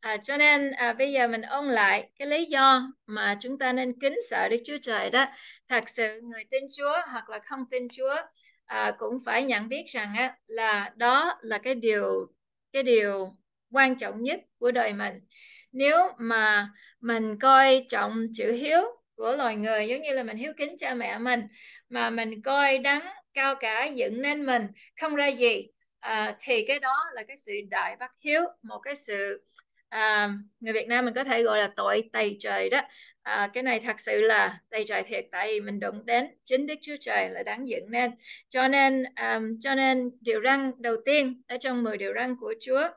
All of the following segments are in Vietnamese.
À, cho nên à, bây giờ mình ôn lại cái lý do mà chúng ta nên kính sợ Đức Chúa Trời đó. Thật sự người tin Chúa hoặc là không tin Chúa à, cũng phải nhận biết rằng á, là đó là cái điều cái điều quan trọng nhất của đời mình. Nếu mà mình coi trọng chữ hiếu của loài người giống như là mình hiếu kính cha mẹ mình mà mình coi đắng cao cả dựng nên mình không ra gì à, thì cái đó là cái sự đại bất hiếu một cái sự à, người Việt Nam mình có thể gọi là tội tày trời đó à, cái này thật sự là tày trời thiệt tại vì mình đụng đến chính Đức Chúa Trời là đáng dựng nên cho nên um, cho nên điều răng đầu tiên ở trong 10 điều răng của Chúa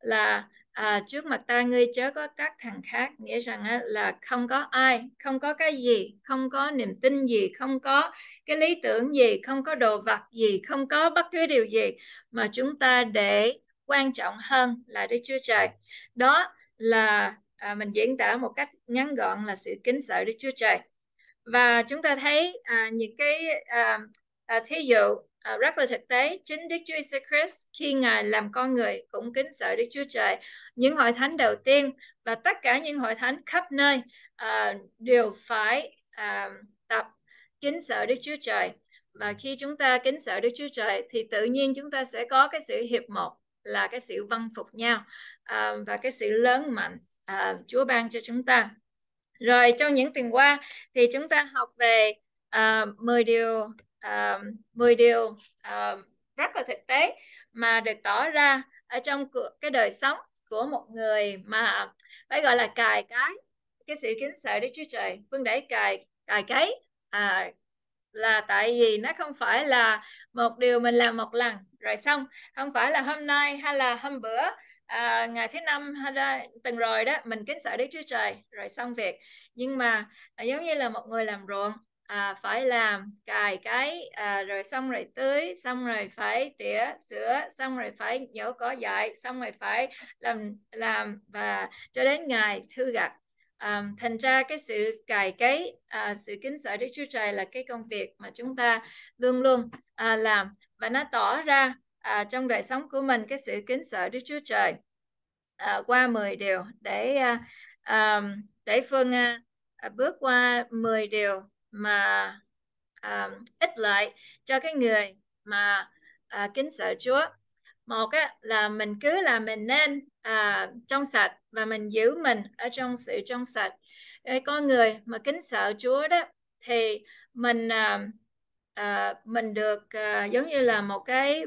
là à, trước mặt ta ngươi chớ có các thằng khác nghĩa rằng á, là không có ai không có cái gì không có niềm tin gì không có cái lý tưởng gì không có đồ vật gì không có bất cứ điều gì mà chúng ta để quan trọng hơn là Đức Chúa Trời. Đó là à, mình diễn tả một cách ngắn gọn là sự kính sợ Đức Chúa Trời. Và chúng ta thấy à, những cái à, à, thí dụ à, rất là thực tế, chính Đức Chúa Jesus Christ khi Ngài làm con người cũng kính sợ Đức Chúa Trời. Những hội thánh đầu tiên và tất cả những hội thánh khắp nơi à, đều phải à, tập kính sợ Đức Chúa Trời. Và khi chúng ta kính sợ Đức Chúa Trời thì tự nhiên chúng ta sẽ có cái sự hiệp một là cái sự văn phục nhau à, và cái sự lớn mạnh à, Chúa ban cho chúng ta. Rồi trong những tuần qua thì chúng ta học về à, 10 điều à, 10 điều à, rất là thực tế mà được tỏ ra ở trong cái đời sống của một người mà phải gọi là cài cái cái sự kính sợ Đức Chúa Trời. Vương để cài cài cái à, là tại vì nó không phải là một điều mình làm một lần rồi xong không phải là hôm nay hay là hôm bữa à, ngày thứ năm hay là tuần rồi đó mình kính sợ đức chúa trời rồi xong việc nhưng mà à, giống như là một người làm ruộng à, phải làm cài cái à, rồi xong rồi tưới xong rồi phải tỉa sữa xong rồi phải nhổ cỏ dại xong rồi phải làm làm và cho đến ngày thư gặt um, thành ra cái sự cài cấy uh, sự kính sợ đức chúa trời là cái công việc mà chúng ta luôn luôn uh, làm và nó tỏ ra à, trong đời sống của mình cái sự kính sợ Đức Chúa Trời à, qua 10 điều để à, à, để Phương à, à bước qua 10 điều mà à, ích lợi cho cái người mà à, kính sợ Chúa một á, là mình cứ là mình nên à, trong sạch và mình giữ mình ở trong sự trong sạch cái con người mà kính sợ Chúa đó thì mình à, Ờ, mình được à, giống như là một cái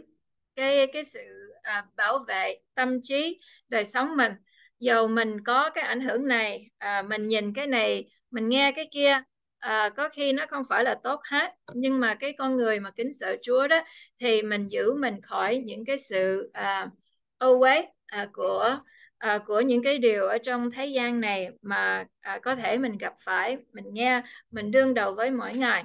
cái cái sự à, bảo vệ tâm trí đời sống mình dầu mình có cái ảnh hưởng này à, mình nhìn cái này mình nghe cái kia à, có khi nó không phải là tốt hết nhưng mà cái con người mà kính sợ Chúa đó thì mình giữ mình khỏi những cái sự à, ô uế của à, của những cái điều ở trong thế gian này mà à, có thể mình gặp phải mình nghe mình đương đầu với mỗi ngày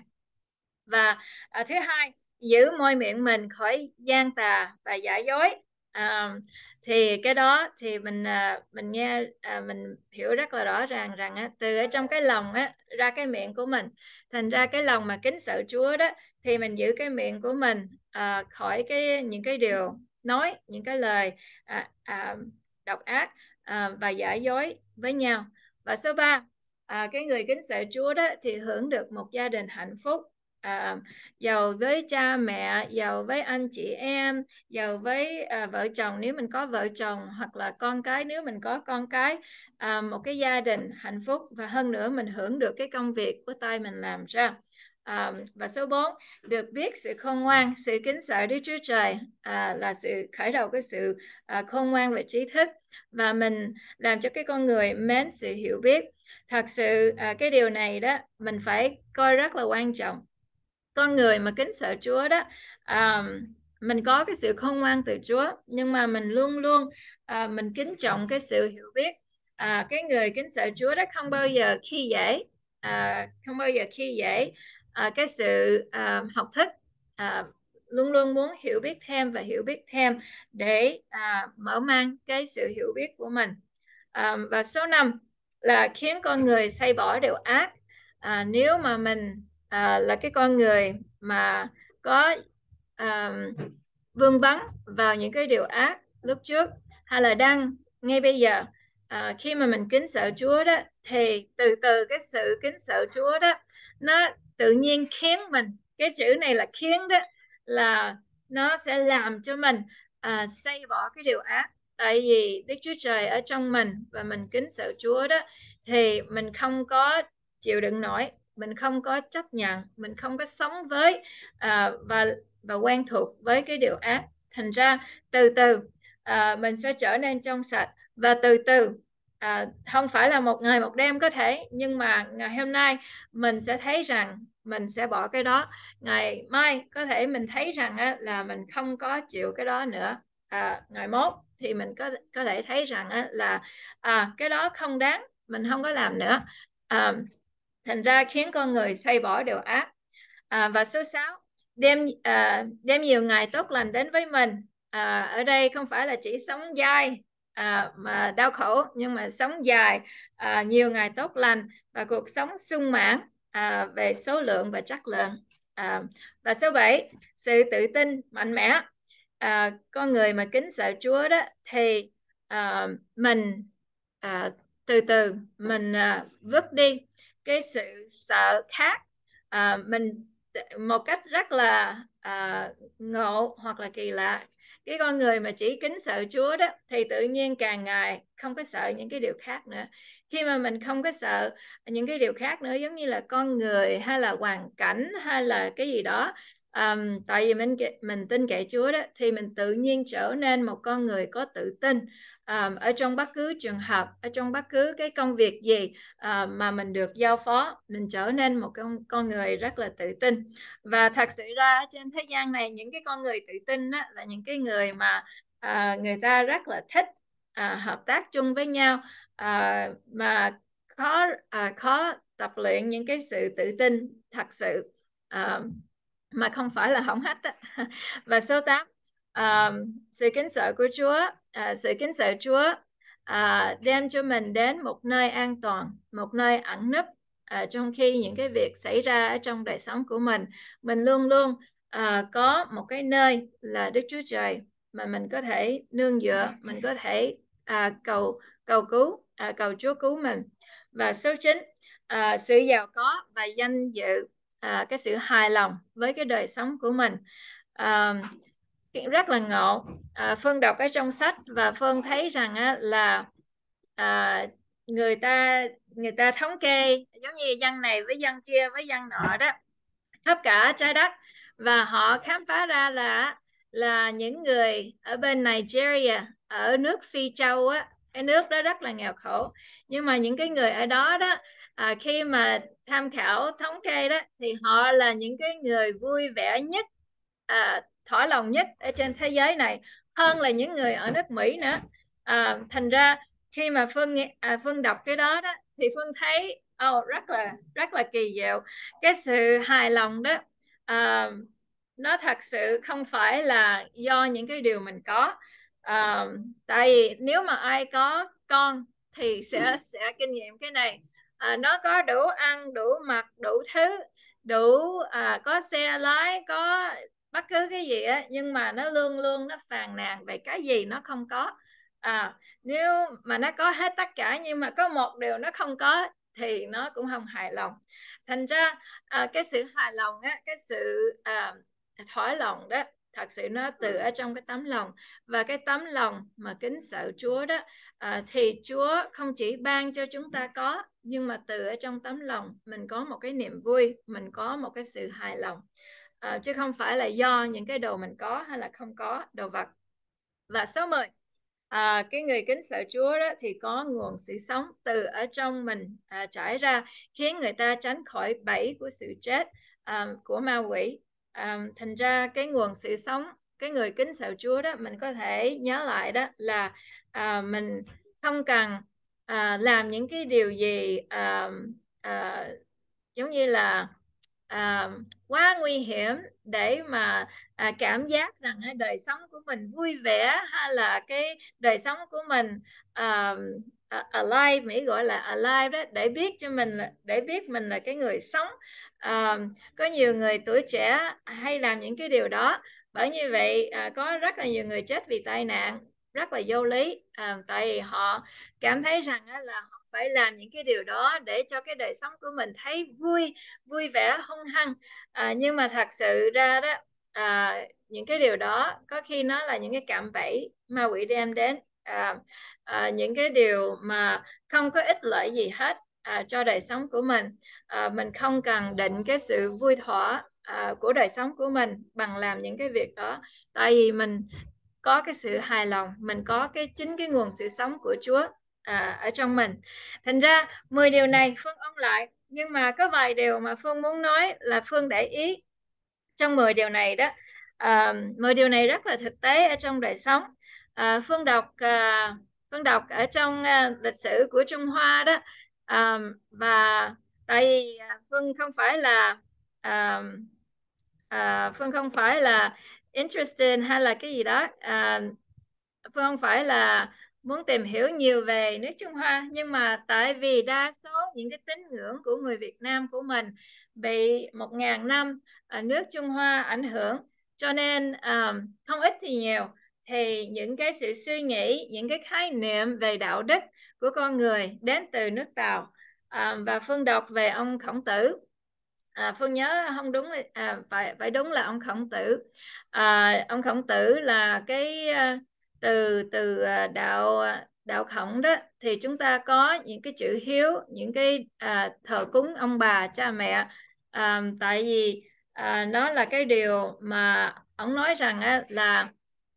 và à, thứ hai giữ môi miệng mình khỏi gian tà và giả dối à, thì cái đó thì mình à, mình nghe à, mình hiểu rất là rõ ràng rằng á, từ ở trong cái lòng á, ra cái miệng của mình thành ra cái lòng mà kính sợ Chúa đó thì mình giữ cái miệng của mình à, khỏi cái những cái điều nói những cái lời à, à, độc ác à, và giả dối với nhau và số ba à, cái người kính sợ Chúa đó thì hưởng được một gia đình hạnh phúc à, giàu với cha mẹ giàu với anh chị em giàu với à, vợ chồng nếu mình có vợ chồng hoặc là con cái nếu mình có con cái à, một cái gia đình hạnh phúc và hơn nữa mình hưởng được cái công việc của tay mình làm ra à, và số 4 được biết sự khôn ngoan sự kính sợ Đức Chúa Trời à, là sự khởi đầu cái sự à, khôn ngoan và trí thức và mình làm cho cái con người mến sự hiểu biết thật sự à, cái điều này đó mình phải coi rất là quan trọng con người mà kính sợ Chúa đó um, mình có cái sự khôn ngoan từ Chúa nhưng mà mình luôn luôn uh, mình kính trọng cái sự hiểu biết uh, cái người kính sợ Chúa đó không bao giờ khi dễ uh, không bao giờ khi dễ uh, cái sự uh, học thức uh, luôn luôn muốn hiểu biết thêm và hiểu biết thêm để uh, mở mang cái sự hiểu biết của mình uh, và số 5 là khiến con người xây bỏ điều ác à, nếu mà mình à, là cái con người mà có à, vương vấn vào những cái điều ác lúc trước hay là đang ngay bây giờ à, khi mà mình kính sợ Chúa đó thì từ từ cái sự kính sợ Chúa đó nó tự nhiên khiến mình cái chữ này là khiến đó là nó sẽ làm cho mình à, xây bỏ cái điều ác tại vì Đức Chúa Trời ở trong mình và mình kính sợ Chúa đó thì mình không có chịu đựng nổi mình không có chấp nhận mình không có sống với à, và và quen thuộc với cái điều ác thành ra từ từ à, mình sẽ trở nên trong sạch và từ từ à, không phải là một ngày một đêm có thể nhưng mà ngày hôm nay mình sẽ thấy rằng mình sẽ bỏ cái đó ngày mai có thể mình thấy rằng á, là mình không có chịu cái đó nữa à, ngày mốt thì mình có có thể thấy rằng á, là à, cái đó không đáng mình không có làm nữa à, thành ra khiến con người say bỏ điều ác à, và số 6 đem à, đem nhiều ngày tốt lành đến với mình à, ở đây không phải là chỉ sống dai à, mà đau khổ nhưng mà sống dài à, nhiều ngày tốt lành và cuộc sống sung mãn à, về số lượng và chất lượng à, và số 7 sự tự tin mạnh mẽ à, con người mà kính sợ Chúa đó thì à, mình à, từ từ mình à, vứt đi cái sự sợ khác à, mình một cách rất là à, ngộ hoặc là kỳ lạ cái con người mà chỉ kính sợ Chúa đó thì tự nhiên càng ngày không có sợ những cái điều khác nữa khi mà mình không có sợ những cái điều khác nữa giống như là con người hay là hoàn cảnh hay là cái gì đó um, tại vì mình mình tin cậy Chúa đó thì mình tự nhiên trở nên một con người có tự tin um, ở trong bất cứ trường hợp ở trong bất cứ cái công việc gì uh, mà mình được giao phó mình trở nên một con con người rất là tự tin và thật sự ra trên thế gian này những cái con người tự tin đó, là những cái người mà uh, người ta rất là thích uh, hợp tác chung với nhau uh, mà khó uh, khó tập luyện những cái sự tự tin thật sự uh, mà không phải là hỏng hết đó. và số 8 um, sự kính sợ của Chúa À, sự kính sợ Chúa à, đem cho mình đến một nơi an toàn, một nơi ẩn nấp à, trong khi những cái việc xảy ra ở trong đời sống của mình, mình luôn luôn à, có một cái nơi là Đức Chúa Trời mà mình có thể nương dựa, mình có thể à, cầu cầu cứu, à, cầu Chúa cứu mình. Và số chín, à, sự giàu có và danh dự, à, cái sự hài lòng với cái đời sống của mình. À, rất là ngộ à, phương đọc cái trong sách và phương thấy rằng á, là à, người ta người ta thống kê giống như dân này với dân kia với dân nọ đó khắp cả trái đất và họ khám phá ra là là những người ở bên Nigeria ở nước Phi Châu á cái nước đó rất là nghèo khổ nhưng mà những cái người ở đó đó à, khi mà tham khảo thống kê đó thì họ là những cái người vui vẻ nhất à, thỏa lòng nhất ở trên thế giới này hơn là những người ở nước Mỹ nữa à, thành ra khi mà phương nghe, à, phương đọc cái đó đó thì phương thấy oh, rất là rất là kỳ diệu cái sự hài lòng đó à, nó thật sự không phải là do những cái điều mình có à, tại vì nếu mà ai có con thì sẽ sẽ kinh nghiệm cái này à, nó có đủ ăn đủ mặc đủ thứ đủ à, có xe lái có bất cứ cái gì á nhưng mà nó luôn luôn nó phàn nàn về cái gì nó không có à nếu mà nó có hết tất cả nhưng mà có một điều nó không có thì nó cũng không hài lòng thành ra à, cái sự hài lòng á cái sự à, thỏa lòng đó thật sự nó từ ở trong cái tấm lòng và cái tấm lòng mà kính sợ Chúa đó à, thì Chúa không chỉ ban cho chúng ta có nhưng mà từ ở trong tấm lòng mình có một cái niềm vui mình có một cái sự hài lòng à, chứ không phải là do những cái đồ mình có hay là không có đồ vật và số 10 à, ờ, cái người kính sợ Chúa đó thì có nguồn sự sống từ ở trong mình à, trải ra khiến người ta tránh khỏi bẫy của sự chết à, của ma quỷ à, thành ra cái nguồn sự sống cái người kính sợ Chúa đó mình có thể nhớ lại đó là à, mình không cần à, làm những cái điều gì à, à, giống như là à, quá nguy hiểm để mà à, cảm giác rằng à, đời sống của mình vui vẻ hay là cái đời sống của mình à, à, alive mỹ gọi là alive đó để biết cho mình là để biết mình là cái người sống à, có nhiều người tuổi trẻ hay làm những cái điều đó bởi như vậy à, có rất là nhiều người chết vì tai nạn rất là vô lý à, tại vì họ cảm thấy rằng là họ phải làm những cái điều đó để cho cái đời sống của mình thấy vui vui vẻ hung hăng à, nhưng mà thật sự ra đó à, những cái điều đó có khi nó là những cái cảm bẫy ma quỷ đem đến à, à, những cái điều mà không có ích lợi gì hết à, cho đời sống của mình à, mình không cần định cái sự vui thỏa à, của đời sống của mình bằng làm những cái việc đó tại vì mình có cái sự hài lòng mình có cái chính cái nguồn sự sống của Chúa à, ở trong mình thành ra 10 điều này phương ôn lại nhưng mà có vài điều mà phương muốn nói là phương để ý trong 10 điều này đó à, 10 điều này rất là thực tế ở trong đời sống à, phương đọc à, phương đọc ở trong à, lịch sử của Trung Hoa đó à, và tại vì à, phương không phải là à, à, phương không phải là interested hay là cái gì đó à, phương không phải là muốn tìm hiểu nhiều về nước Trung Hoa nhưng mà tại vì đa số những cái tín ngưỡng của người Việt Nam của mình bị một ngàn năm ở à, nước Trung Hoa ảnh hưởng cho nên um, không ít thì nhiều thì những cái sự suy nghĩ những cái khái niệm về đạo đức của con người đến từ nước Tàu um, và Phương đọc về ông Khổng Tử à, phương nhớ không đúng à, phải phải đúng là ông khổng tử à, ông khổng tử là cái từ từ à, đạo à, đạo khổng đó thì chúng ta có những cái chữ hiếu những cái à, thờ cúng ông bà cha mẹ à, tại vì à, nó là cái điều mà ông nói rằng á, là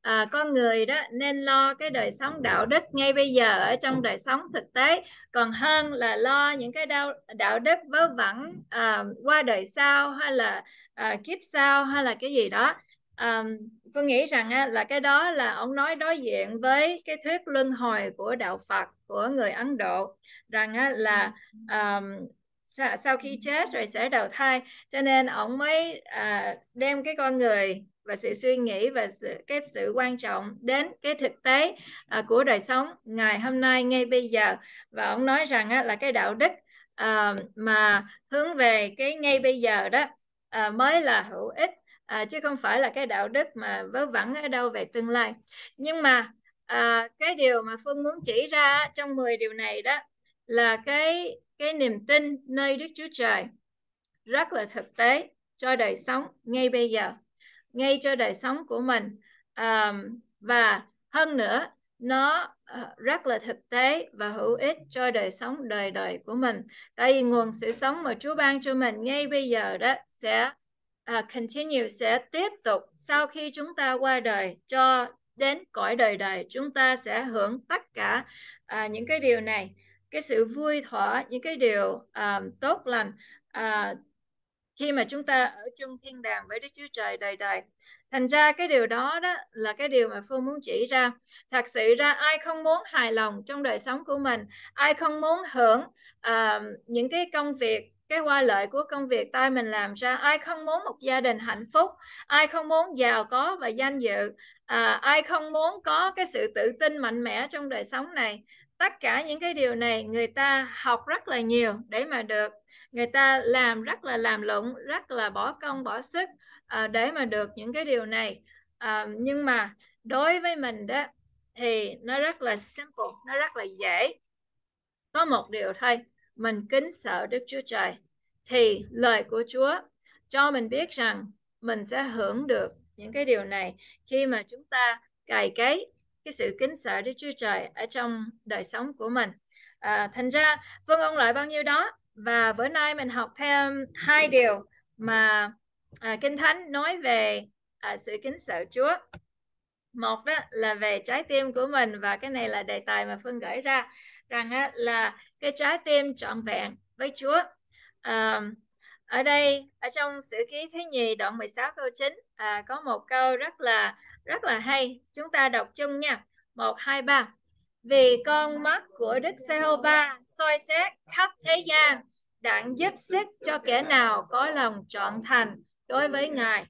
à, con người đó nên lo cái đời sống đạo đức ngay bây giờ ở trong đời sống thực tế còn hơn là lo những cái đạo đạo đức vớ vẩn à, qua đời sau hay là à, kiếp sau hay là cái gì đó um, Phương nghĩ rằng á, là cái đó là ông nói đối diện với cái thuyết luân hồi của đạo Phật của người Ấn Độ rằng á, là um, ừ. sau, sau khi ừ. chết rồi sẽ đầu thai cho nên ông mới à, đem cái con người và sự suy nghĩ và sự, cái sự quan trọng đến cái thực tế à, của đời sống ngày hôm nay ngay bây giờ và ông nói rằng á, là cái đạo đức à, mà hướng về cái ngay bây giờ đó à, mới là hữu ích à, chứ không phải là cái đạo đức mà vớ vẩn ở đâu về tương lai nhưng mà à, cái điều mà phương muốn chỉ ra trong 10 điều này đó là cái cái niềm tin nơi đức chúa trời rất là thực tế cho đời sống ngay bây giờ ngay cho đời sống của mình à, và hơn nữa nó ờ, rất là thực tế và hữu ích cho đời sống đời đời của mình tại vì nguồn sự sống mà Chúa ban cho mình ngay bây giờ đó sẽ uh, continue sẽ tiếp tục sau khi chúng ta qua đời cho đến cõi đời đời chúng ta sẽ hưởng tất cả uh, những cái điều này cái sự vui thỏa những cái điều um, tốt lành uh, khi mà chúng ta ở chung thiên đàng với Đức Chúa Trời đời đời. Thành ra cái điều đó đó là cái điều mà Phương muốn chỉ ra. Thật sự ra ai không muốn hài lòng trong đời sống của mình, ai không muốn hưởng uh, những cái công việc cái qua lợi của công việc tay mình làm ra ai không muốn một gia đình hạnh phúc ai không muốn giàu có và danh dự à, ai không muốn có cái sự tự tin mạnh mẽ trong đời sống này tất cả những cái điều này người ta học rất là nhiều để mà được người ta làm rất là làm lụng rất là bỏ công bỏ sức à, để mà được những cái điều này à, nhưng mà đối với mình đó thì nó rất là simple nó rất là dễ có một điều thôi mình kính sợ Đức Chúa Trời thì lời của Chúa cho mình biết rằng mình sẽ hưởng được những cái điều này khi mà chúng ta cài cấy cái sự kính sợ Đức Chúa Trời ở trong đời sống của mình. À, thành ra vâng Ông lại bao nhiêu đó và bữa nay mình học thêm hai điều mà à, Kinh Thánh nói về à, sự kính sợ Chúa. Một đó là về trái tim của mình và cái này là đề tài mà Phương gửi ra rằng á, là cái trái tim trọn vẹn với Chúa. À, ở đây ở trong sử ký thứ nhì đoạn 16 câu 9 à, có một câu rất là rất là hay chúng ta đọc chung nha một hai ba vì con mắt của Đức Giê-hô-va soi xét khắp thế gian đặng giúp sức cho kẻ nào có lòng trọn thành đối với Ngài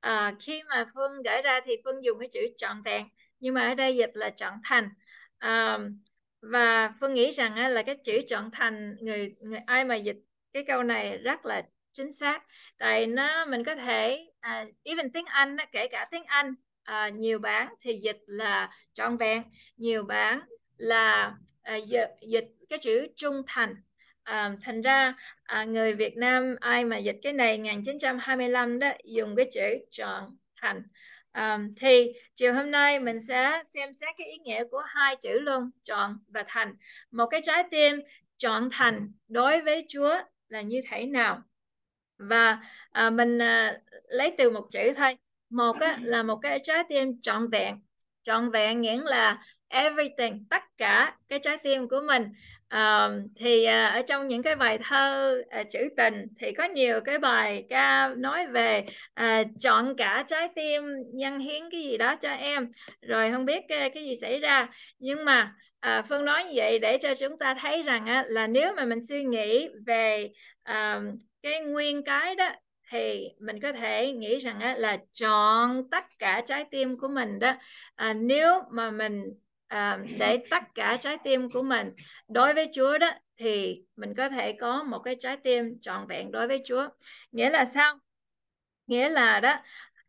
à, khi mà Phương gửi ra thì Phương dùng cái chữ trọn vẹn nhưng mà ở đây dịch là trọn thành à, và phương nghĩ rằng là cái chữ chọn thành người người ai mà dịch cái câu này rất là chính xác tại nó mình có thể à, even tiếng anh kể cả tiếng anh à, nhiều bản thì dịch là trọn vẹn nhiều bản là à, dịch, cái chữ trung thành à, thành ra à, người Việt Nam ai mà dịch cái này 1925 đó dùng cái chữ chọn thành Um, thì chiều hôm nay mình sẽ xem xét cái ý nghĩa của hai chữ luôn chọn và thành một cái trái tim chọn thành đối với Chúa là như thế nào và à, mình à, lấy từ một chữ thôi một á, là một cái trái tim trọn vẹn trọn vẹn nghĩa là everything tất cả cái trái tim của mình um, thì uh, ở trong những cái bài thơ uh, trữ tình thì có nhiều cái bài ca nói về uh, chọn cả trái tim nhân hiến cái gì đó cho em rồi không biết uh, cái gì xảy ra nhưng mà uh, phương nói như vậy để cho chúng ta thấy rằng uh, là nếu mà mình suy nghĩ về uh, cái nguyên cái đó thì mình có thể nghĩ rằng uh, là chọn tất cả trái tim của mình đó uh, nếu mà mình um, để dạ. tất cả trái tim của mình đối với Chúa đó thì mình có thể có một cái trái tim trọn vẹn đối với Chúa nghĩa là sao nghĩa là đó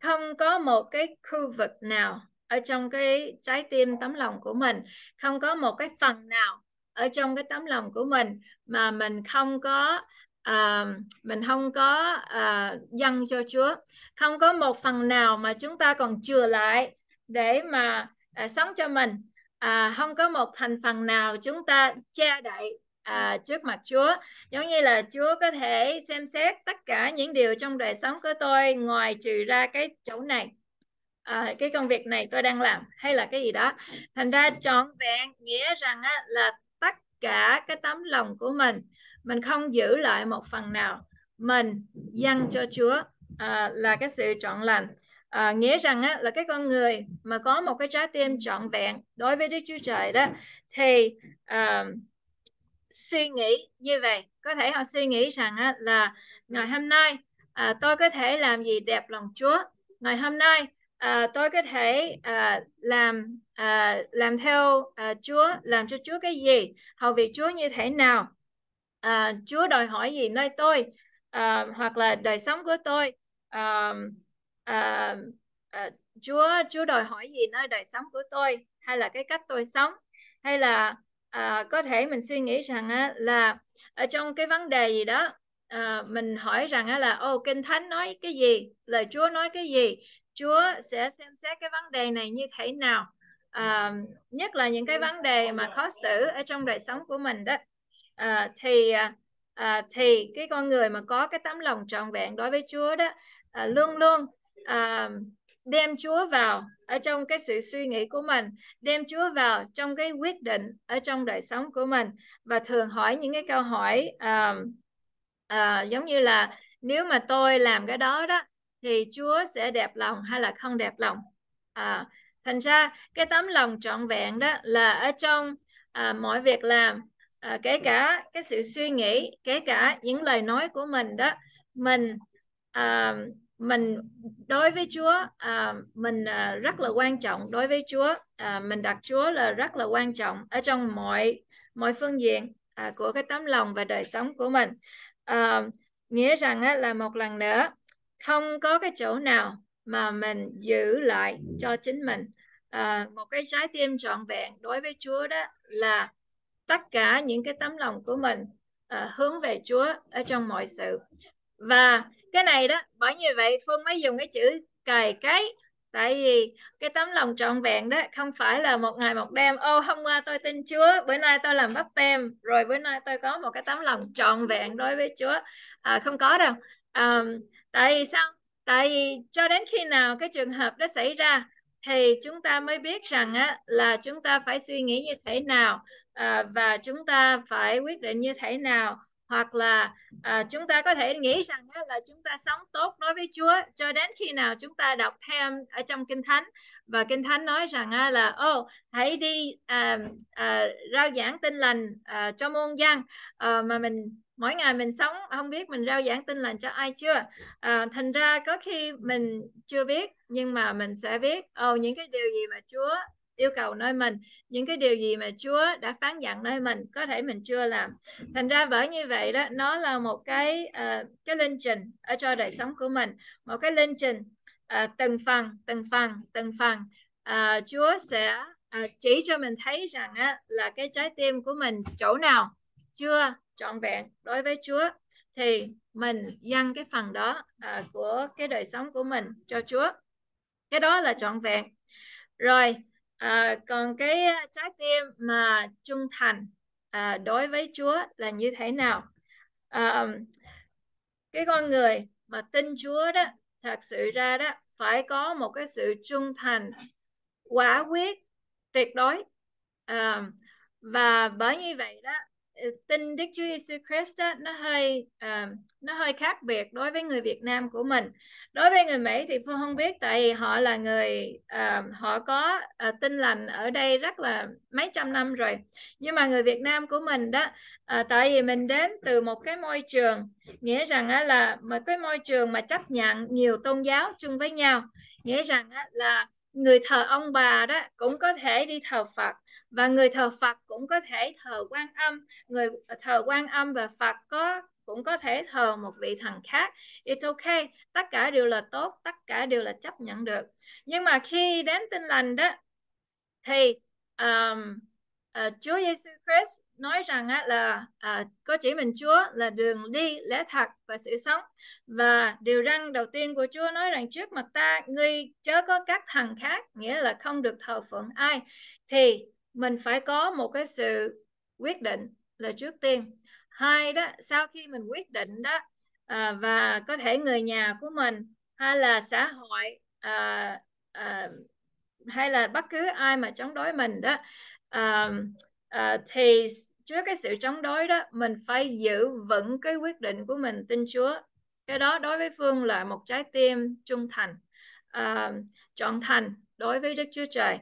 không có một cái khu vực nào ở trong cái trái tim tấm lòng của mình không có một cái phần nào ở trong cái tấm lòng của mình mà mình không có uh, mình không có uh, dâng cho Chúa không có một phần nào mà chúng ta còn chừa lại để mà uh, sống cho mình à, không có một thành phần nào chúng ta che đậy à, trước mặt Chúa. Giống như là Chúa có thể xem xét tất cả những điều trong đời sống của tôi ngoài trừ ra cái chỗ này. À, cái công việc này tôi đang làm hay là cái gì đó thành ra trọn vẹn nghĩa rằng á, là tất cả cái tấm lòng của mình mình không giữ lại một phần nào mình dâng cho Chúa à, là cái sự trọn lành à, nghĩa rằng á, là cái con người mà có một cái trái tim trọn vẹn đối với Đức Chúa Trời đó thì à, suy nghĩ như vậy có thể họ suy nghĩ rằng á, là ngày hôm nay à, tôi có thể làm gì đẹp lòng Chúa ngày hôm nay à, tôi có thể à, làm à, làm theo à, Chúa làm cho Chúa cái gì hầu việc Chúa như thế nào à, Chúa đòi hỏi gì nơi tôi à, hoặc là đời sống của tôi à, à, Chúa Chúa đòi hỏi gì nơi đời sống của tôi hay là cái cách tôi sống hay là à, có thể mình suy nghĩ rằng á, là ở trong cái vấn đề gì đó à, mình hỏi rằng á, là ô kinh thánh nói cái gì lời Chúa nói cái gì Chúa sẽ xem xét cái vấn đề này như thế nào à, nhất là những cái vấn đề mà khó xử ở trong đời sống của mình đó à, thì à, thì cái con người mà có cái tấm lòng trọn vẹn đối với Chúa đó à, luôn luôn à, đem Chúa vào ở trong cái sự suy nghĩ của mình, đem Chúa vào trong cái quyết định ở trong đời sống của mình và thường hỏi những cái câu hỏi à, à, giống như là nếu mà tôi làm cái đó đó thì Chúa sẽ đẹp lòng hay là không đẹp lòng. À, thành ra cái tấm lòng trọn vẹn đó là ở trong à, mọi việc làm, à, kể cả cái sự suy nghĩ, kể cả những lời nói của mình đó, mình à, mình đối với Chúa à, mình à, rất là quan trọng đối với Chúa à, mình đặt Chúa là rất là quan trọng ở trong mọi mọi phương diện à, của cái tấm lòng và đời sống của mình à, nghĩa rằng á, là một lần nữa không có cái chỗ nào mà mình giữ lại cho chính mình à, một cái trái tim trọn vẹn đối với Chúa đó là tất cả những cái tấm lòng của mình à, hướng về Chúa ở trong mọi sự và cái này đó bởi như vậy phương mới dùng cái chữ cài cái tại vì cái tấm lòng trọn vẹn đó không phải là một ngày một đêm ô hôm qua tôi tin Chúa bữa nay tôi làm bắp tem rồi bữa nay tôi có một cái tấm lòng trọn vẹn đối với Chúa à, không có đâu à, tại vì sao tại vì cho đến khi nào cái trường hợp đó xảy ra thì chúng ta mới biết rằng á, là chúng ta phải suy nghĩ như thế nào à, và chúng ta phải quyết định như thế nào hoặc là à, chúng ta có thể nghĩ rằng đó là chúng ta sống tốt đối với Chúa cho đến khi nào chúng ta đọc thêm ở trong kinh thánh và kinh thánh nói rằng à, là ô oh, hãy đi à, à, rao giảng tin lành à, cho muôn dân à, mà mình mỗi ngày mình sống không biết mình rao giảng tin lành cho ai chưa à, thành ra có khi mình chưa biết nhưng mà mình sẽ biết ô oh, những cái điều gì mà Chúa yêu cầu nơi mình những cái điều gì mà Chúa đã phán dặn nơi mình có thể mình chưa làm thành ra bởi như vậy đó nó là một cái uh, cái linh trình ở cho đời sống của mình một cái linh trình uh, từng phần từng phần từng phần uh, Chúa sẽ uh, chỉ cho mình thấy rằng uh, là cái trái tim của mình chỗ nào chưa trọn vẹn đối với Chúa thì mình dâng cái phần đó uh, của cái đời sống của mình cho Chúa cái đó là trọn vẹn rồi à, còn cái ờ, trái tim mà trung thành à, đối với Chúa là như thế nào à, cái con người mà tin Chúa đó thật sự ra đó phải có một cái sự trung thành quả quyết tuyệt đối à, và bởi như vậy đó tin Đức Chúa Giêsu Christ đó, nó hơi uh, nó hơi khác biệt đối với người Việt Nam của mình. Đối với người Mỹ thì Phương không biết tại vì họ là người uh, họ có uh, tin lành ở đây rất là mấy trăm năm rồi. Nhưng mà người Việt Nam của mình đó uh, tại vì mình đến từ một cái môi trường nghĩa rằng á là một cái môi trường mà chấp nhận nhiều tôn giáo chung với nhau. Nghĩa rằng á là người thờ ông bà đó cũng có thể đi thờ Phật và người thờ Phật cũng có thể thờ quan âm người thờ quan âm và Phật có cũng có thể thờ một vị thần khác it's okay tất cả đều là tốt tất cả đều là chấp nhận được nhưng mà khi đến tin lành đó thì um, à, Chúa Giêsu Christ nói rằng á, là à, có chỉ mình Chúa là đường đi, lẽ thật và sự sống. Và điều răng đầu tiên của Chúa nói rằng trước mặt ta, ngươi chớ có các thần khác, nghĩa là không được thờ phượng ai. Thì mình phải có một cái sự quyết định là trước tiên. Hai đó, sau khi mình quyết định đó, à, và có thể người nhà của mình hay là xã hội à, à, hay là bất cứ ai mà chống đối mình đó um, uh, thì trước cái sự chống đối đó mình phải giữ vững cái quyết định của mình tin Chúa cái đó đối với Phương là một trái tim trung thành uh, trọn thành đối với Đức Chúa Trời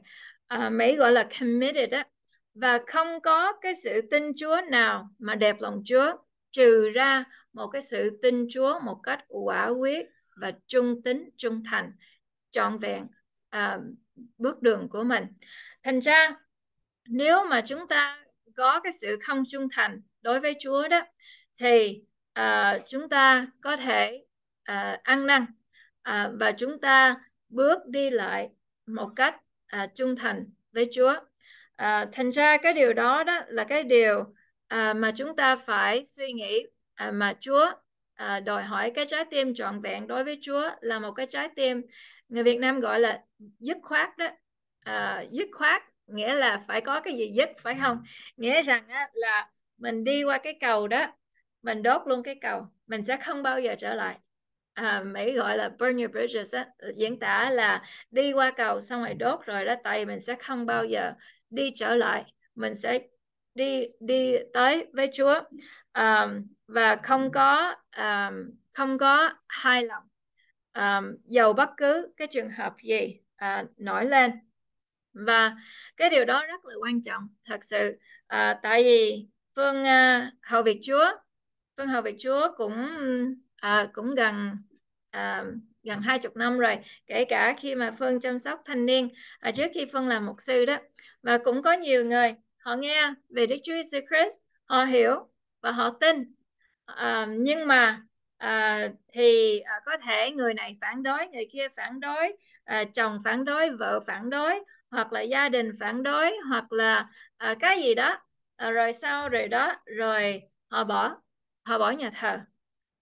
uh, Mỹ gọi là committed đó và không có cái sự tin Chúa nào mà đẹp lòng Chúa trừ ra một cái sự tin Chúa một cách quả quyết và trung tính trung thành trọn vẹn uh, bước đường của mình thành ra nếu mà chúng ta có cái sự không trung thành đối với Chúa đó thì uh, chúng ta có thể uh, ăn năn uh, và chúng ta bước đi lại một cách uh, trung thành với Chúa. Uh, thành ra cái điều đó đó là cái điều uh, mà chúng ta phải suy nghĩ uh, mà Chúa uh, đòi hỏi cái trái tim trọn vẹn đối với Chúa là một cái trái tim người Việt Nam gọi là dứt khoát đó, uh, dứt khoát nghĩa là phải có cái gì dứt phải không nghĩa rằng á, là mình đi qua cái cầu đó mình đốt luôn cái cầu mình sẽ không bao giờ trở lại à, Mỹ gọi là burn your bridges á, diễn tả là đi qua cầu xong rồi đốt rồi đó tay mình sẽ không bao giờ đi trở lại mình sẽ đi đi tới với Chúa um, và không có um, không có hài lòng um, dầu bất cứ cái trường hợp gì uh, nổi lên và cái điều đó rất là quan trọng thật sự à, tại vì phương à, hầu việc chúa phương hầu việc chúa cũng à, cũng gần à, gần hai chục năm rồi kể cả khi mà phương chăm sóc thanh niên à, trước khi phương làm mục sư đó và cũng có nhiều người họ nghe về đức chúa jesus christ họ hiểu và họ tin à, nhưng mà à, thì à, có thể người này phản đối người kia phản đối à, chồng phản đối vợ phản đối hoặc là gia đình phản đối hoặc là à, cái gì đó à, rồi sau rồi đó rồi họ bỏ họ bỏ nhà thờ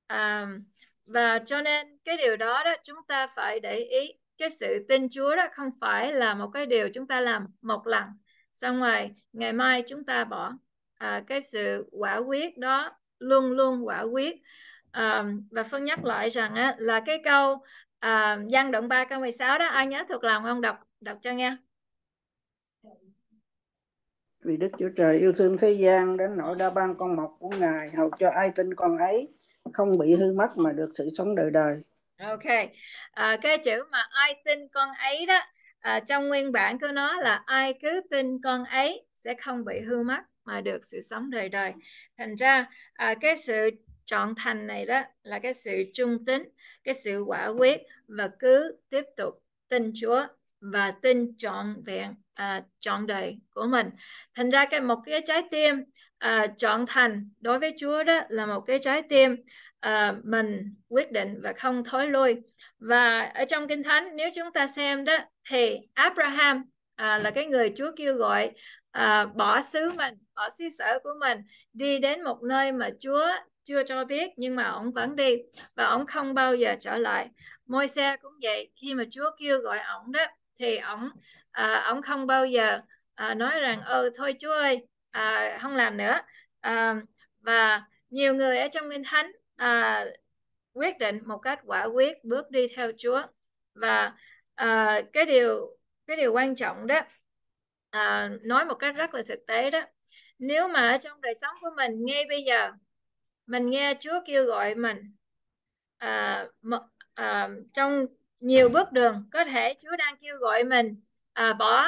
à, và cho nên cái điều đó đó chúng ta phải để ý cái sự tin Chúa đó không phải là một cái điều chúng ta làm một lần xong rồi ngày mai chúng ta bỏ à, cái sự quả quyết đó luôn luôn quả quyết à, và phân nhắc lại rằng á, là cái câu à, gian động 3 câu 16 đó ai nhớ thuộc lòng không đọc đọc cho nghe vì Đức Chúa Trời yêu thương thế gian đến nỗi đã ban con một của Ngài hầu cho ai tin con ấy không bị hư mất mà được sự sống đời đời. Ok, à, cái chữ mà ai tin con ấy đó à, trong nguyên bản của nó là ai cứ tin con ấy sẽ không bị hư mất mà được sự sống đời đời. Thành ra à, cái sự chọn thành này đó là cái sự trung tín, cái sự quả quyết và cứ tiếp tục tin Chúa và tin trọn vẹn à, trọn đời của mình thành ra cái một cái trái tim à, trọn thành đối với Chúa đó là một cái trái tim à, mình quyết định và không thối lui và ở trong kinh thánh nếu chúng ta xem đó thì Abraham à, là cái người Chúa kêu gọi à, bỏ xứ mình bỏ xứ sở của mình đi đến một nơi mà Chúa chưa cho biết nhưng mà ông vẫn đi và ông không bao giờ trở lại môi xe cũng vậy khi mà Chúa kêu gọi ông đó thì ông à, ổng không bao giờ à, nói rằng ơ ừ, thôi Chúa ơi à, không làm nữa à, và nhiều người ở trong kinh thánh à, quyết định một cách quả quyết bước đi theo Chúa và à, cái điều cái điều quan trọng đó à, nói một cách rất là thực tế đó nếu mà ở trong đời sống của mình ngay bây giờ mình nghe Chúa kêu gọi mình à, mà, à, trong nhiều bước đường có thể Chúa đang kêu gọi mình à, bỏ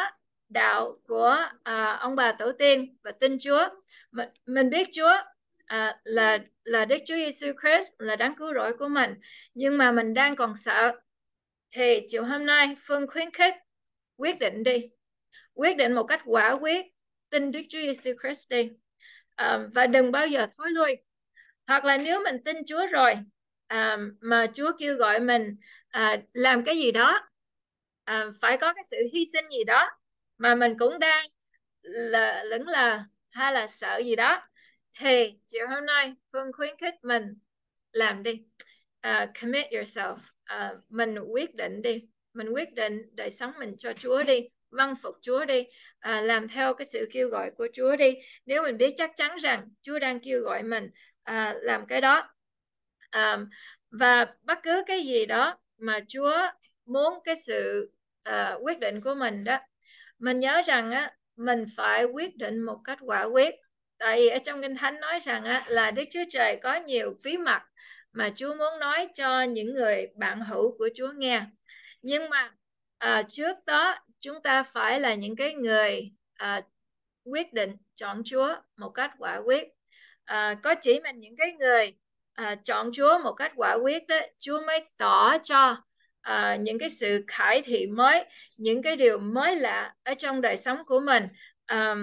đạo của à, ông bà tổ tiên và tin Chúa mình, mình biết Chúa à, là là Đức Chúa Giêsu Christ là đáng cứu rỗi của mình nhưng mà mình đang còn sợ thì chiều hôm nay Phương khuyến khích quyết định đi quyết định một cách quả quyết tin Đức Chúa Giêsu Christ đi à, và đừng bao giờ thối lui hoặc là nếu mình tin Chúa rồi à, mà Chúa kêu gọi mình à, làm cái gì đó à, phải có cái sự hy sinh gì đó mà mình cũng đang là lững lờ hay là sợ gì đó thì chiều hôm nay phương khuyến khích mình làm đi uh, commit yourself uh, mình quyết định đi mình quyết định đời sống mình cho chúa đi văn vâng phục chúa đi uh, làm theo cái sự kêu gọi của chúa đi nếu mình biết chắc chắn rằng chúa đang kêu gọi mình uh, làm cái đó um, và bất cứ cái gì đó mà Chúa muốn cái sự uh, quyết định của mình đó mình nhớ rằng á mình phải quyết định một cách quả quyết tại vì ở trong kinh thánh nói rằng á là Đức Chúa Trời có nhiều bí mật mà Chúa muốn nói cho những người bạn hữu của Chúa nghe nhưng mà uh, trước đó chúng ta phải là những cái người uh, quyết định chọn Chúa một cách quả quyết uh, có chỉ mình những cái người à, chọn Chúa một cách quả quyết đó Chúa mới tỏ cho à, những cái sự khải thị mới những cái điều mới lạ ở trong đời sống của mình à,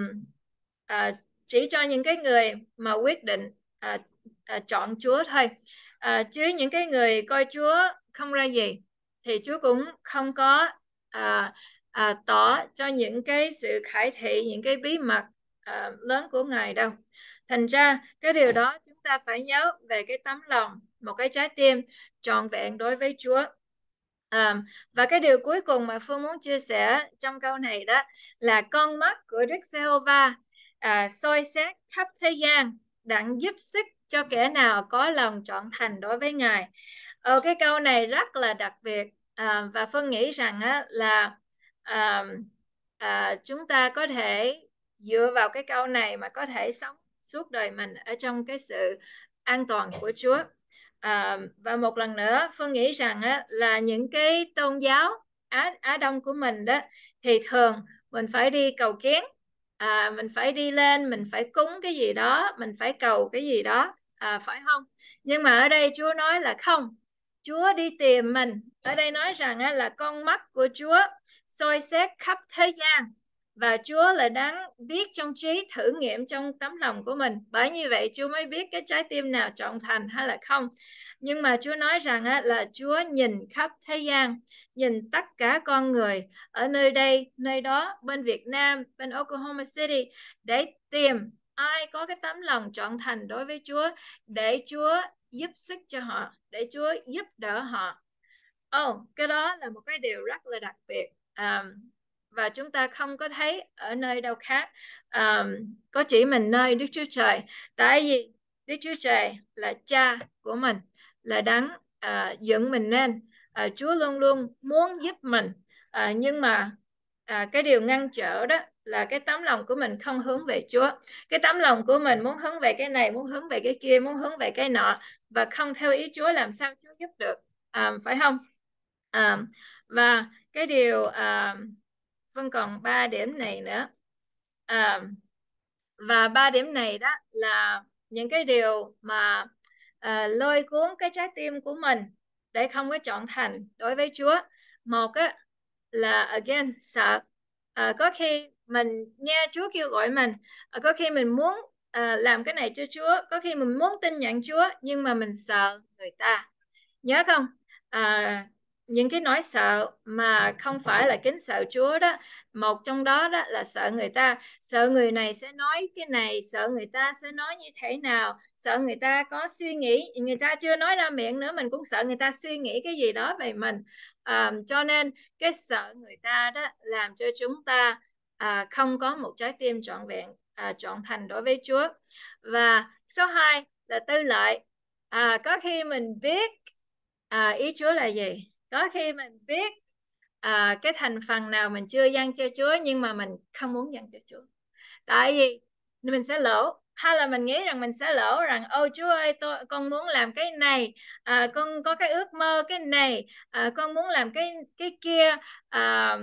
à, chỉ cho những cái người mà quyết định à, à, chọn Chúa thôi à, chứ những cái người coi Chúa không ra gì thì Chúa cũng không có à, à, tỏ cho những cái sự khải thị những cái bí mật à, lớn của ngài đâu thành ra cái điều đó chúng ta phải nhớ về cái tấm lòng một cái trái tim trọn vẹn đối với Chúa à, và cái điều cuối cùng mà Phương muốn chia sẻ trong câu này đó là con mắt của Đức Giê-hô-va à, soi xét khắp thế gian đặng giúp sức cho kẻ nào có lòng trọn thành đối với Ngài ở ờ, cái câu này rất là đặc biệt à, và Phương nghĩ rằng á, là à, à, chúng ta có thể dựa vào cái câu này mà có thể sống suốt đời mình ở trong cái sự an toàn của Chúa. À, và một lần nữa Phương nghĩ rằng á, là những cái tôn giáo Á, Á Đông của mình đó thì thường mình phải đi cầu kiến, à, mình phải đi lên, mình phải cúng cái gì đó, mình phải cầu cái gì đó, à, phải không? Nhưng mà ở đây Chúa nói là không, Chúa đi tìm mình. Ở đây nói rằng á, là con mắt của Chúa soi xét khắp thế gian và Chúa là đáng biết trong trí thử nghiệm trong tấm lòng của mình. Bởi như vậy Chúa mới biết cái trái tim nào trọng thành hay là không. Nhưng mà Chúa nói rằng là Chúa nhìn khắp thế gian, nhìn tất cả con người ở nơi đây, nơi đó, bên Việt Nam, bên Oklahoma City để tìm ai có cái tấm lòng trọn thành đối với Chúa để Chúa giúp sức cho họ, để Chúa giúp đỡ họ. Ồ, oh, cái đó là một cái điều rất là đặc biệt. Um, và chúng ta không có thấy ở nơi đâu khác um, có chỉ mình nơi Đức Chúa Trời tại vì Đức Chúa Trời là Cha của mình là đấng uh, dựng mình nên uh, Chúa luôn luôn muốn giúp mình uh, nhưng mà uh, cái điều ngăn trở đó là cái tấm lòng của mình không hướng về Chúa cái tấm lòng của mình muốn hướng về cái này muốn hướng về cái kia muốn hướng về cái nọ và không theo ý Chúa làm sao Chúa giúp được um, phải không um, và cái điều um, Vân còn ba điểm này nữa. À, và ba điểm này đó là những cái điều mà à, lôi cuốn cái trái tim của mình để không có chọn thành đối với Chúa. Một á, là again sợ. À, có khi mình nghe Chúa kêu gọi mình, à, có khi mình muốn à, làm cái này cho Chúa, có khi mình muốn tin nhận Chúa nhưng mà mình sợ người ta. Nhớ không? À, những cái nỗi sợ mà không phải là kính sợ Chúa đó một trong đó đó là sợ người ta sợ người này sẽ nói cái này sợ người ta sẽ nói như thế nào sợ người ta có suy nghĩ người ta chưa nói ra miệng nữa mình cũng sợ người ta suy nghĩ cái gì đó về mình à, cho nên cái sợ người ta đó làm cho chúng ta à, không có một trái tim trọn vẹn à, trọn thành đối với Chúa và số 2 là tư lợi à, có khi mình biết à, ý Chúa là gì có khi mình biết à, cái thành phần nào mình chưa dâng cho Chúa nhưng mà mình không muốn dâng cho Chúa tại vì mình sẽ lỗ hay là mình nghĩ rằng mình sẽ lỗ rằng ô Chúa ơi tôi con muốn làm cái này à, con có cái ước mơ cái này à, con muốn làm cái cái kia à,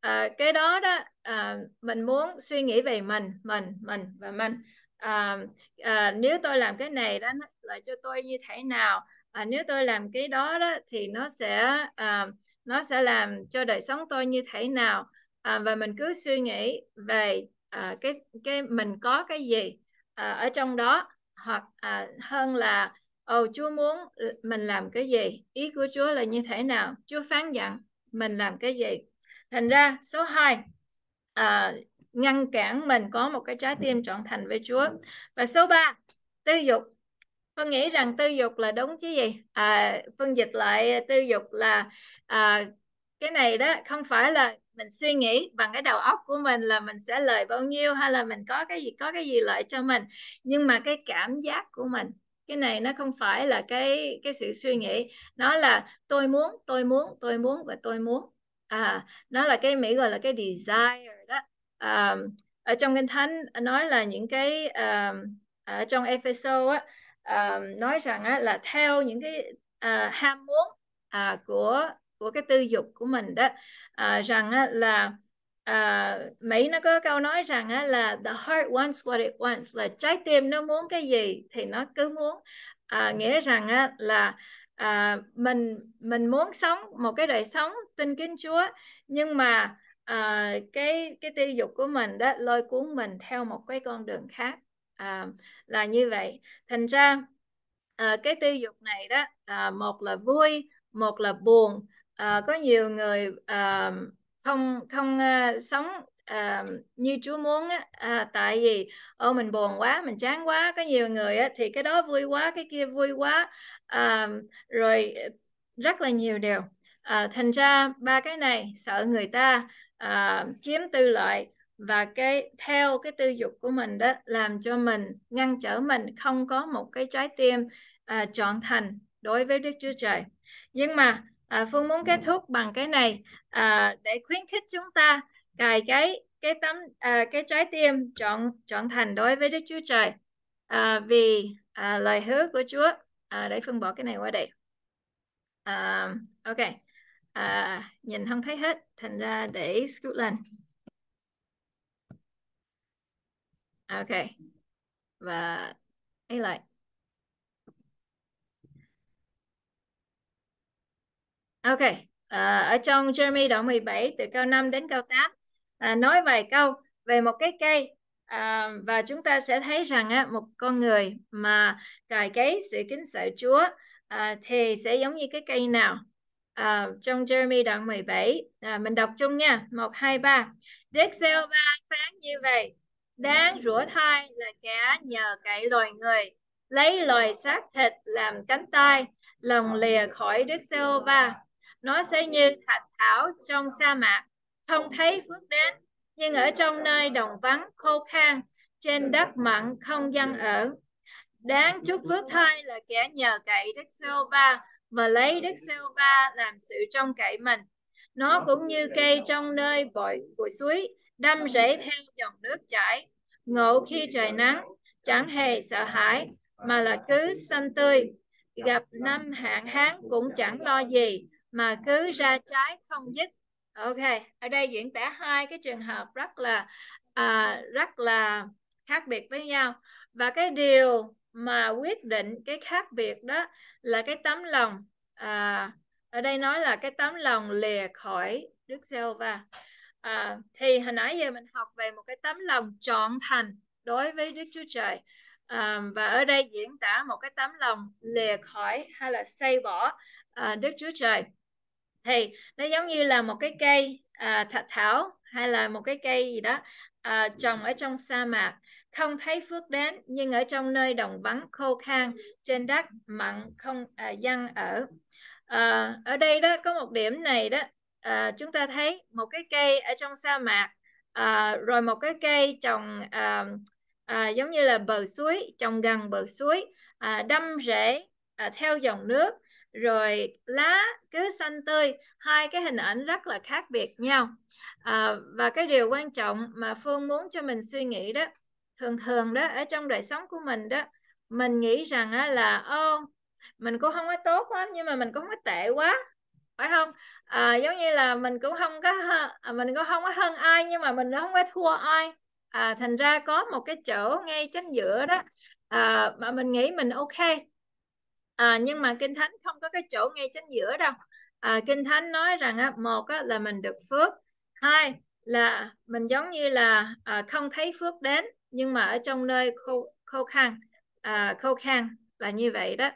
à, cái đó đó à, mình muốn suy nghĩ về mình mình mình và mình à, à, nếu tôi làm cái này đó lợi cho tôi như thế nào à, nếu tôi làm cái đó đó thì nó sẽ à, nó sẽ làm cho đời sống tôi như thế nào à, và mình cứ suy nghĩ về à, cái cái mình có cái gì à, ở trong đó hoặc à, hơn là ồ oh, Chúa muốn mình làm cái gì ý của Chúa là như thế nào Chúa phán dặn mình làm cái gì thành ra số 2 à, ngăn cản mình có một cái trái tim trọn thành với Chúa và số 3 tư dục Phương nghĩ rằng tư dục là đúng chứ gì? À, Phương dịch lại tư dục là à, cái này đó không phải là mình suy nghĩ bằng cái đầu óc của mình là mình sẽ lời bao nhiêu hay là mình có cái gì có cái gì lợi cho mình nhưng mà cái cảm giác của mình cái này nó không phải là cái cái sự suy nghĩ nó là tôi muốn tôi muốn tôi muốn và tôi muốn à nó là cái mỹ gọi là cái desire đó à, ở trong kinh thánh nói là những cái à, ở trong Ephesos á nói rằng á, là theo những cái uh, ham muốn uh, của của cái tư dục của mình đó uh, rằng á, là uh, Mỹ nó có câu nói rằng á, là the heart wants what it wants là trái tim nó muốn cái gì thì nó cứ muốn uh, nghĩa rằng á, là à, mình mình muốn sống một cái đời sống tin kính Chúa nhưng mà à, cái cái tư dục của mình đó lôi cuốn mình theo một cái con đường khác à, là như vậy thành ra à, cái tư dục này đó à, một là vui một là buồn à, có nhiều người à, không không à, sống à, như Chúa muốn á, à, tại vì ô mình buồn quá mình chán quá có nhiều người á, thì cái đó vui quá cái kia vui quá à, rồi à, rất là nhiều điều à, thành ra ba cái này sợ người ta à, kiếm tư lợi và cái theo cái tư dục của mình đó làm cho mình ngăn trở mình không có một cái trái tim à, trọn thành đối với Đức Chúa Trời. Nhưng mà à, Phương muốn kết thúc bằng cái này à, để khuyến khích chúng ta cài cái cái tấm à, cái trái tim trọn trọn thành đối với Đức Chúa Trời à, vì à, lời hứa của Chúa. À, để Phương bỏ cái này qua đây. À, ok. À, nhìn không thấy hết, thành ra để scoot lên. ok và ấy lại ok à, ở trong Jeremy đoạn 17 từ câu 5 đến câu 8 à, ờ, nói vài câu về một cái cây à, và chúng ta sẽ thấy rằng á, một con người mà cài cấy sự kính sợ Chúa à, thì sẽ giống như cái cây nào à, trong Jeremy đoạn 17 à, mình đọc chung nha 1, 2, 3 Đức Giê-hô-va phán như vậy đáng rửa thai là kẻ nhờ cậy loài người lấy loài xác thịt làm cánh tay lòng lìa khỏi đức giê va nó sẽ như thạch thảo trong sa mạc không thấy phước đến nhưng ở trong nơi đồng vắng khô khan trên đất mặn không dân ở đáng chúc phước thai là kẻ nhờ cậy đức giê va và lấy đức giê va làm sự trong cậy mình nó cũng như cây trong nơi bội bụi suối đâm rễ theo dòng nước chảy. Ngộ khi trời nắng, chẳng hề sợ hãi, mà là cứ xanh tươi. Gặp năm hạn hán cũng chẳng lo gì, mà cứ ra trái không dứt. Ok, ở đây diễn tả hai cái trường hợp rất là à, rất là khác biệt với nhau và cái điều mà quyết định cái khác biệt đó là cái tấm lòng à, ở đây nói là cái tấm lòng lìa khỏi Đức Giê-hô-va à, thì hồi nãy giờ mình học về một cái tấm lòng trọn thành đối với Đức Chúa Trời à, và ở đây diễn tả một cái tấm lòng lìa khỏi hay là xây bỏ à, Đức Chúa Trời thì nó giống như là một cái cây à, thạch thảo hay là một cái cây gì đó à, trồng ở trong sa mạc không thấy phước đến nhưng ở trong nơi đồng vắng khô khan trên đất mặn không à, dân ở à, ở đây đó có một điểm này đó uh, chúng ta thấy một cái cây ở trong sa mạc uh, rồi một cái cây trồng uh, uh, giống như là bờ suối trồng gần bờ suối uh, đâm rễ uh, theo dòng nước rồi lá cứ xanh tươi hai cái hình ảnh rất là khác biệt nhau à, và cái điều quan trọng mà phương muốn cho mình suy nghĩ đó thường thường đó ở trong đời sống của mình đó mình nghĩ rằng là ô mình cũng không có tốt lắm nhưng mà mình cũng không có tệ quá phải không à, giống như là mình cũng không có à, mình cũng không có hơn ai nhưng mà mình không có thua ai à, thành ra có một cái chỗ ngay chính giữa đó à, mà mình nghĩ mình ok à, nhưng mà kinh thánh không có cái chỗ ngay chính giữa đâu à, kinh thánh nói rằng á, một á, là mình được phước hai là mình giống như là à, không thấy phước đến nhưng mà ở trong nơi khô khô khan à, khô khan là như vậy đó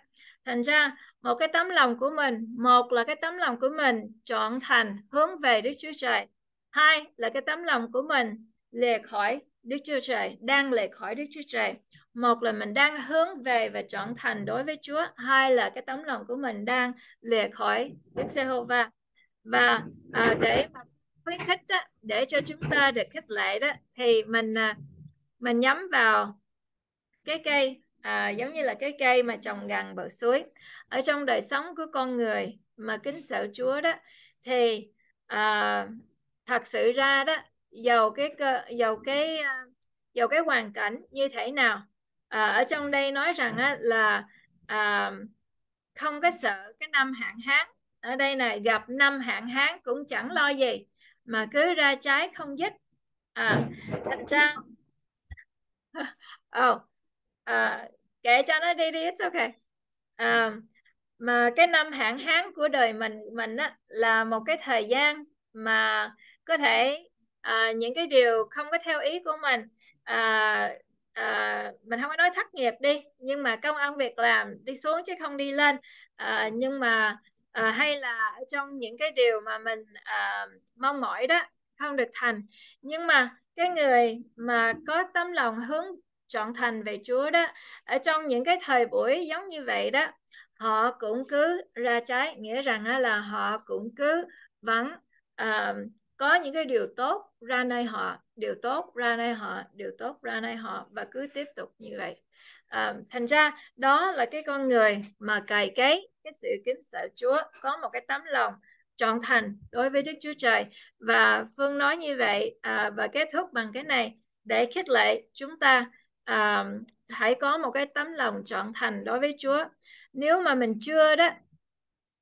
thành ra một cái tấm lòng của mình một là cái tấm lòng của mình chọn thành hướng về đức chúa trời hai là cái tấm lòng của mình lìa khỏi đức chúa trời đang lìa khỏi đức chúa trời một là mình đang hướng về và trọn thành đối với chúa hai là cái tấm lòng của mình đang lìa khỏi đức giê-hô-va và à, để mà khuyến khích đó, để cho chúng ta được khích lệ đó thì mình à, mình nhắm vào cái cây à, giống như là cái cây mà trồng gần bờ suối ở trong đời sống của con người mà kính sợ Chúa đó thì à, thật sự ra đó dầu cái dầu cái à, dầu cái hoàn cảnh như thế nào à, ở trong đây nói rằng á, là à, không có sợ cái năm hạn hán ở đây này gặp năm hạn hán cũng chẳng lo gì mà cứ ra trái không dứt à, thành ra oh, à, kể cho nó đi đi it's okay à, mà cái năm hạn hán của đời mình mình á, là một cái thời gian mà có thể à, những cái điều không có theo ý của mình à, à, mình không có nói thất nghiệp đi nhưng mà công ăn việc làm đi xuống chứ không đi lên à, nhưng mà à, hay là trong những cái điều mà mình à, mong mỏi đó không được thành nhưng mà cái người mà có tấm lòng hướng trọn thành về Chúa đó ở trong những cái thời buổi giống như vậy đó họ cũng cứ ra trái nghĩa rằng là họ cũng cứ vắng, uh, ờ, có những cái điều tốt ra nơi họ điều tốt ra nơi họ điều tốt ra nơi họ và cứ tiếp tục như vậy à, thành ra đó là cái con người mà cài cấy cái sự kính sợ Chúa có một cái tấm lòng trọn thành đối với Đức Chúa Trời và Phương nói như vậy à, và kết thúc bằng cái này để khích lệ chúng ta à, hãy có một cái tấm lòng trọn thành đối với Chúa nếu mà mình chưa đó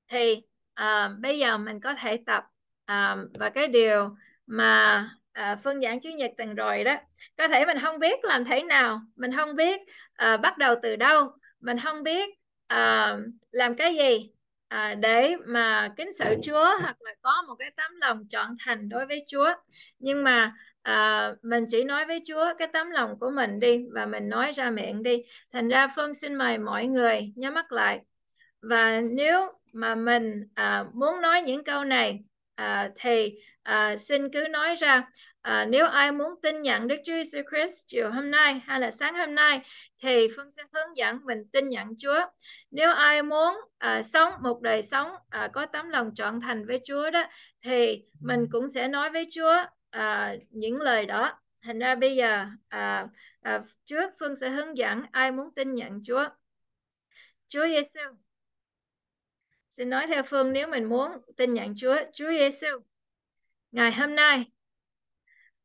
thì à, bây giờ mình có thể tập à, và cái điều mà à, phương giảng Chúa nhật tuần rồi đó có thể mình không biết làm thế nào mình không biết à, bắt đầu từ đâu mình không biết à, làm cái gì à, để mà kính sợ Chúa hoặc là có một cái tấm lòng trọn thành đối với Chúa nhưng mà à, mình chỉ nói với Chúa cái tấm lòng của mình đi và mình nói ra miệng đi. Thành ra Phương xin mời mọi người nhắm mắt lại và nếu mà mình à, muốn nói những câu này à, thì à, xin cứ nói ra. À, nếu ai muốn tin nhận Đức Chúa Jesus Christ chiều hôm nay hay là sáng hôm nay thì Phương sẽ hướng dẫn mình tin nhận Chúa. Nếu ai muốn à, sống một đời sống à, có tấm lòng trọn thành với Chúa đó thì mình cũng sẽ nói với Chúa à, những lời đó thành ra bây giờ à, à, trước phương sẽ hướng dẫn ai muốn tin nhận Chúa Chúa Giêsu xin nói theo phương nếu mình muốn tin nhận Chúa Chúa Giêsu ngày hôm nay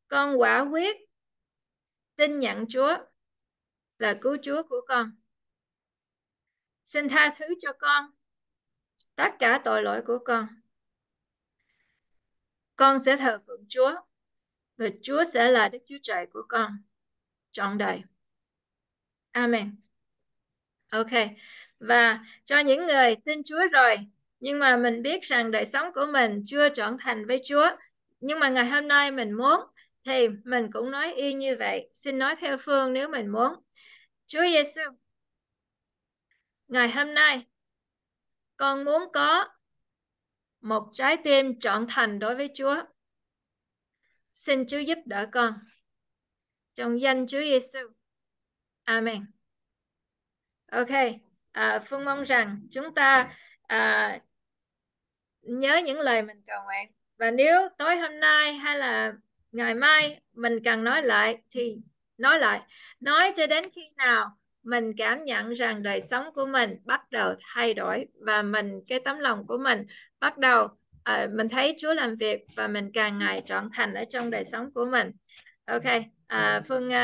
con quả quyết tin nhận Chúa là cứu Chúa của con xin tha thứ cho con tất cả tội lỗi của con con sẽ thờ phượng Chúa và Chúa sẽ là Đức Chúa Trời của con trọn đời. Amen. Ok. Và cho những người tin Chúa rồi nhưng mà mình biết rằng đời sống của mình chưa trọn thành với Chúa nhưng mà ngày hôm nay mình muốn thì mình cũng nói y như vậy. Xin nói theo Phương nếu mình muốn. Chúa Giêsu, ngày hôm nay con muốn có một trái tim trọn thành đối với Chúa Xin Chúa giúp đỡ con. Trong danh Chúa Giêsu. Amen. Ok, à, Phương mong rằng chúng ta à, nhớ những lời mình cầu nguyện và nếu tối hôm nay hay là ngày mai mình cần nói lại thì nói lại nói cho đến khi nào mình cảm nhận rằng đời sống của mình bắt đầu thay đổi và mình cái tấm lòng của mình bắt đầu uh, mình thấy Chúa làm việc và mình càng ngày trưởng thành ở trong đời sống của mình. Ok, uh, Phương uh,